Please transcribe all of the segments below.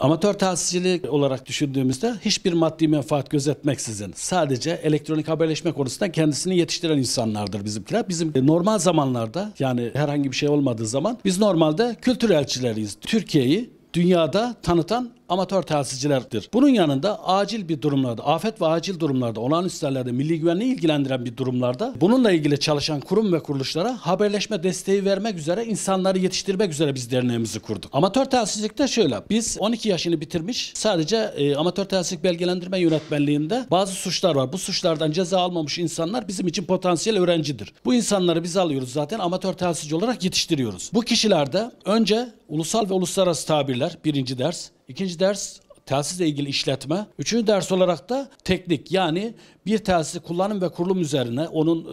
Amatör tahsilcilik olarak düşündüğümüzde hiçbir maddi menfaat gözetmeksizin sadece elektronik haberleşme konusunda kendisini yetiştiren insanlardır bizimkiler. Bizim e, normal zamanlarda yani herhangi bir şey olmadığı zaman biz normalde kültür elçileriyiz. Türkiye'yi dünyada tanıtan amatör telsizcilerdir. Bunun yanında acil bir durumlarda, afet ve acil durumlarda, olağanüstü hallerde, milli güvenliği ilgilendiren bir durumlarda bununla ilgili çalışan kurum ve kuruluşlara haberleşme desteği vermek üzere insanları yetiştirmek üzere biz derneğimizi kurduk. Amatör telsizlikte şöyle, biz 12 yaşını bitirmiş sadece e, amatör telsizlik belgelendirme yönetmenliğinde bazı suçlar var. Bu suçlardan ceza almamış insanlar bizim için potansiyel öğrencidir. Bu insanları biz alıyoruz zaten amatör telsizci olarak yetiştiriyoruz. Bu kişilerde önce ulusal ve uluslararası tabirler birinci ders, İkinci ders telsizle ilgili işletme. Üçüncü ders olarak da teknik yani bir telsiz kullanım ve kurulum üzerine onun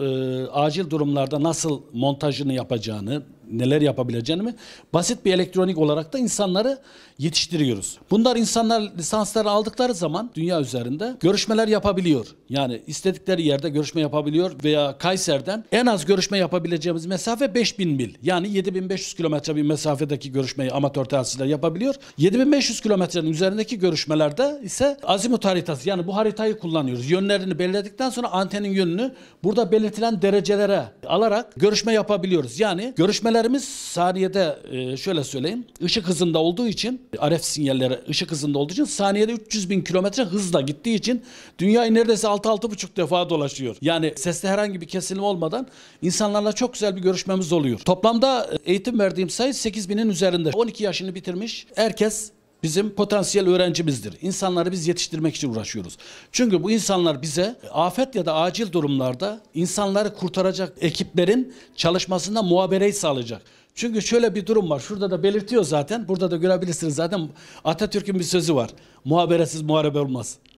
e, acil durumlarda nasıl montajını yapacağını, neler yapabileceğimi basit bir elektronik olarak da insanları yetiştiriyoruz. Bunlar insanlar lisansları aldıkları zaman dünya üzerinde görüşmeler yapabiliyor. Yani istedikleri yerde görüşme yapabiliyor veya Kayser'den en az görüşme yapabileceğimiz mesafe 5000 mil. Yani 7500 kilometre bir mesafedeki görüşmeyi amatör tesisler yapabiliyor. 7500 kilometrenin üzerindeki görüşmelerde ise azimut haritası yani bu haritayı kullanıyoruz. Yönlerini belirledikten sonra antenin yönünü burada belirtilen derecelere alarak görüşme yapabiliyoruz. Yani görüşmeler Sinyallerimiz saniyede e, şöyle söyleyeyim. ışık hızında olduğu için RF sinyalleri ışık hızında olduğu için saniyede 300 bin kilometre hızla gittiği için dünyayı neredeyse 6-6,5 defa dolaşıyor. Yani seste herhangi bir kesilme olmadan insanlarla çok güzel bir görüşmemiz oluyor. Toplamda e, eğitim verdiğim sayı 8 binin üzerinde. 12 yaşını bitirmiş herkes bizim potansiyel öğrencimizdir. İnsanları biz yetiştirmek için uğraşıyoruz. Çünkü bu insanlar bize e, afet ya da acil durumlarda insanları kurtaracak ekiplerin çalışmasında muhabereyi sağlayacak. Çünkü şöyle bir durum var. Şurada da belirtiyor zaten. Burada da görebilirsiniz zaten. Atatürk'ün bir sözü var. Muhaberesiz muharebe olmaz.